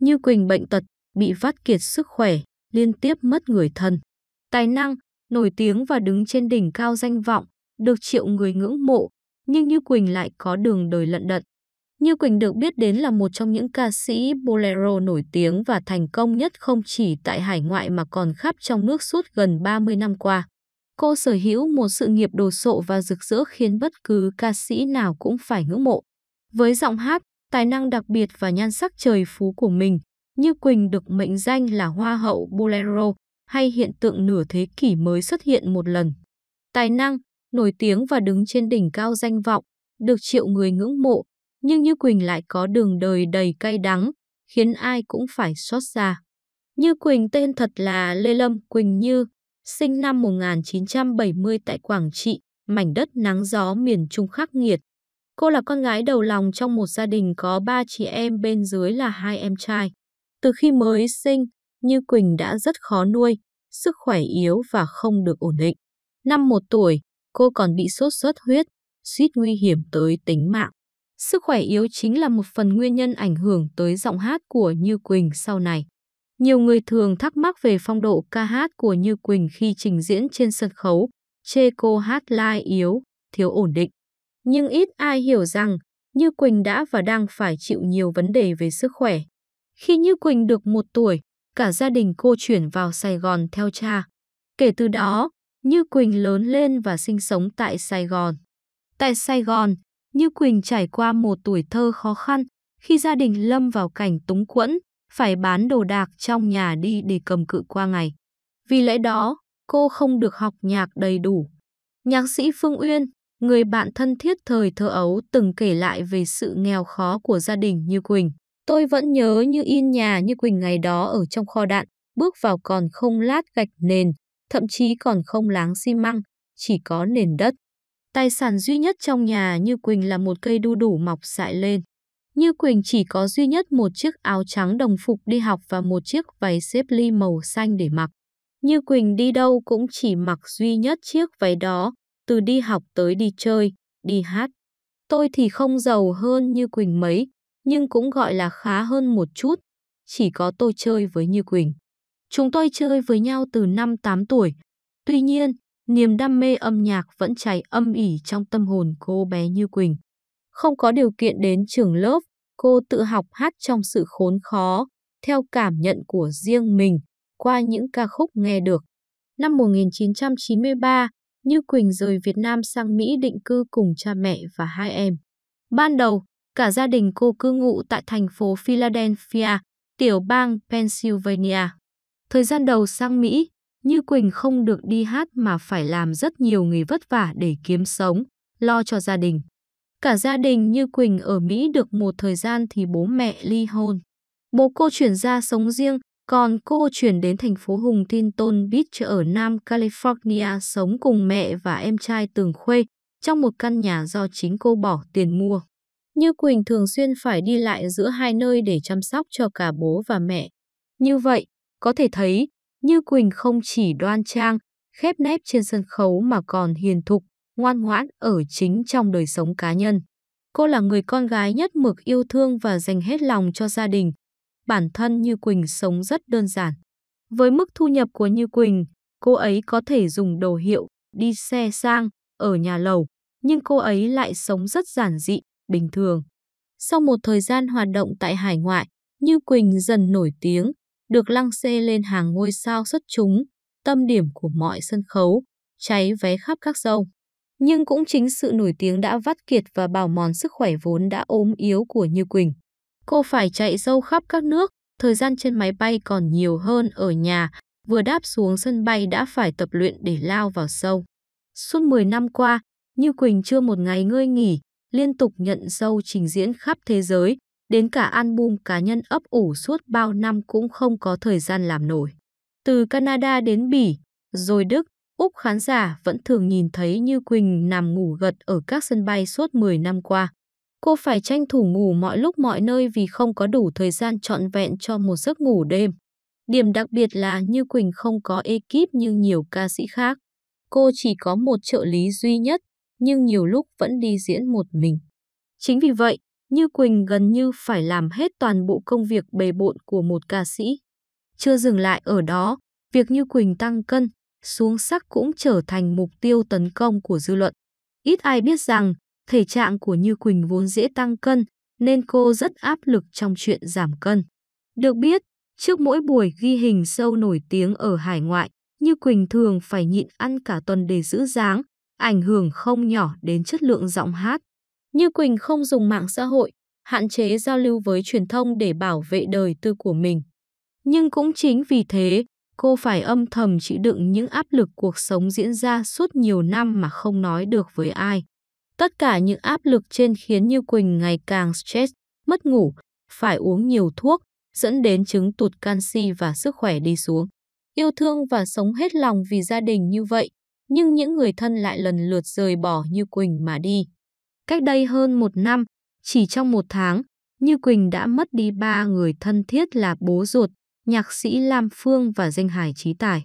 Như Quỳnh bệnh tật, bị vắt kiệt sức khỏe, liên tiếp mất người thân. Tài năng, nổi tiếng và đứng trên đỉnh cao danh vọng, được triệu người ngưỡng mộ, nhưng Như Quỳnh lại có đường đời lận đận. Như Quỳnh được biết đến là một trong những ca sĩ bolero nổi tiếng và thành công nhất không chỉ tại hải ngoại mà còn khắp trong nước suốt gần 30 năm qua. Cô sở hữu một sự nghiệp đồ sộ và rực rỡ khiến bất cứ ca sĩ nào cũng phải ngưỡng mộ. Với giọng hát, tài năng đặc biệt và nhan sắc trời phú của mình, như Quỳnh được mệnh danh là Hoa hậu Bolero hay hiện tượng nửa thế kỷ mới xuất hiện một lần. Tài năng, nổi tiếng và đứng trên đỉnh cao danh vọng, được triệu người ngưỡng mộ, nhưng Như Quỳnh lại có đường đời đầy cay đắng, khiến ai cũng phải xót xa. Như Quỳnh tên thật là Lê Lâm Quỳnh Như, sinh năm 1970 tại Quảng Trị, mảnh đất nắng gió miền Trung khắc nghiệt. Cô là con gái đầu lòng trong một gia đình có ba chị em bên dưới là hai em trai. Từ khi mới sinh, Như Quỳnh đã rất khó nuôi, sức khỏe yếu và không được ổn định. Năm một tuổi, cô còn bị sốt xuất huyết, suýt nguy hiểm tới tính mạng. Sức khỏe yếu chính là một phần nguyên nhân ảnh hưởng tới giọng hát của Như Quỳnh sau này. Nhiều người thường thắc mắc về phong độ ca hát của Như Quỳnh khi trình diễn trên sân khấu, chê cô hát lai yếu, thiếu ổn định nhưng ít ai hiểu rằng Như Quỳnh đã và đang phải chịu nhiều vấn đề về sức khỏe. Khi Như Quỳnh được một tuổi, cả gia đình cô chuyển vào Sài Gòn theo cha. Kể từ đó, Như Quỳnh lớn lên và sinh sống tại Sài Gòn. Tại Sài Gòn, Như Quỳnh trải qua một tuổi thơ khó khăn khi gia đình lâm vào cảnh túng quẫn, phải bán đồ đạc trong nhà đi để cầm cự qua ngày. Vì lẽ đó, cô không được học nhạc đầy đủ. Nhạc sĩ Phương Uyên, Người bạn thân thiết thời thơ ấu từng kể lại về sự nghèo khó của gia đình Như Quỳnh. Tôi vẫn nhớ như in nhà Như Quỳnh ngày đó ở trong kho đạn, bước vào còn không lát gạch nền, thậm chí còn không láng xi măng, chỉ có nền đất. Tài sản duy nhất trong nhà Như Quỳnh là một cây đu đủ mọc dại lên. Như Quỳnh chỉ có duy nhất một chiếc áo trắng đồng phục đi học và một chiếc váy xếp ly màu xanh để mặc. Như Quỳnh đi đâu cũng chỉ mặc duy nhất chiếc váy đó, từ đi học tới đi chơi, đi hát. Tôi thì không giàu hơn như Quỳnh mấy, nhưng cũng gọi là khá hơn một chút. Chỉ có tôi chơi với Như Quỳnh. Chúng tôi chơi với nhau từ năm 8 tuổi. Tuy nhiên, niềm đam mê âm nhạc vẫn cháy âm ỉ trong tâm hồn cô bé Như Quỳnh. Không có điều kiện đến trường lớp, cô tự học hát trong sự khốn khó, theo cảm nhận của riêng mình, qua những ca khúc nghe được. Năm 1993, như Quỳnh rời Việt Nam sang Mỹ định cư cùng cha mẹ và hai em. Ban đầu, cả gia đình cô cư ngụ tại thành phố Philadelphia, tiểu bang Pennsylvania. Thời gian đầu sang Mỹ, Như Quỳnh không được đi hát mà phải làm rất nhiều người vất vả để kiếm sống, lo cho gia đình. Cả gia đình Như Quỳnh ở Mỹ được một thời gian thì bố mẹ ly hôn. Bố cô chuyển ra sống riêng, còn cô chuyển đến thành phố Hùng tin tôn Beach ở Nam California sống cùng mẹ và em trai Tường Khuê trong một căn nhà do chính cô bỏ tiền mua. Như Quỳnh thường xuyên phải đi lại giữa hai nơi để chăm sóc cho cả bố và mẹ. Như vậy, có thể thấy, Như Quỳnh không chỉ đoan trang, khép nép trên sân khấu mà còn hiền thục, ngoan ngoãn ở chính trong đời sống cá nhân. Cô là người con gái nhất mực yêu thương và dành hết lòng cho gia đình, bản thân Như Quỳnh sống rất đơn giản. Với mức thu nhập của Như Quỳnh, cô ấy có thể dùng đồ hiệu, đi xe sang, ở nhà lầu, nhưng cô ấy lại sống rất giản dị, bình thường. Sau một thời gian hoạt động tại hải ngoại, Như Quỳnh dần nổi tiếng, được lăng xê lên hàng ngôi sao xuất chúng, tâm điểm của mọi sân khấu, cháy vé khắp các dâu. Nhưng cũng chính sự nổi tiếng đã vắt kiệt và bào mòn sức khỏe vốn đã ốm yếu của Như Quỳnh. Cô phải chạy sâu khắp các nước, thời gian trên máy bay còn nhiều hơn ở nhà, vừa đáp xuống sân bay đã phải tập luyện để lao vào sâu. Suốt 10 năm qua, Như Quỳnh chưa một ngày ngơi nghỉ, liên tục nhận sâu trình diễn khắp thế giới, đến cả album cá nhân ấp ủ suốt bao năm cũng không có thời gian làm nổi. Từ Canada đến Bỉ, rồi Đức, Úc khán giả vẫn thường nhìn thấy Như Quỳnh nằm ngủ gật ở các sân bay suốt 10 năm qua. Cô phải tranh thủ ngủ mọi lúc mọi nơi vì không có đủ thời gian trọn vẹn cho một giấc ngủ đêm. Điểm đặc biệt là Như Quỳnh không có ekip như nhiều ca sĩ khác. Cô chỉ có một trợ lý duy nhất, nhưng nhiều lúc vẫn đi diễn một mình. Chính vì vậy, Như Quỳnh gần như phải làm hết toàn bộ công việc bề bộn của một ca sĩ. Chưa dừng lại ở đó, việc Như Quỳnh tăng cân, xuống sắc cũng trở thành mục tiêu tấn công của dư luận. Ít ai biết rằng, Thể trạng của Như Quỳnh vốn dễ tăng cân, nên cô rất áp lực trong chuyện giảm cân. Được biết, trước mỗi buổi ghi hình sâu nổi tiếng ở hải ngoại, Như Quỳnh thường phải nhịn ăn cả tuần để giữ dáng, ảnh hưởng không nhỏ đến chất lượng giọng hát. Như Quỳnh không dùng mạng xã hội, hạn chế giao lưu với truyền thông để bảo vệ đời tư của mình. Nhưng cũng chính vì thế, cô phải âm thầm chịu đựng những áp lực cuộc sống diễn ra suốt nhiều năm mà không nói được với ai. Tất cả những áp lực trên khiến Như Quỳnh ngày càng stress, mất ngủ, phải uống nhiều thuốc, dẫn đến chứng tụt canxi và sức khỏe đi xuống. Yêu thương và sống hết lòng vì gia đình như vậy, nhưng những người thân lại lần lượt rời bỏ Như Quỳnh mà đi. Cách đây hơn một năm, chỉ trong một tháng, Như Quỳnh đã mất đi ba người thân thiết là bố ruột, nhạc sĩ Lam Phương và danh hài trí tài.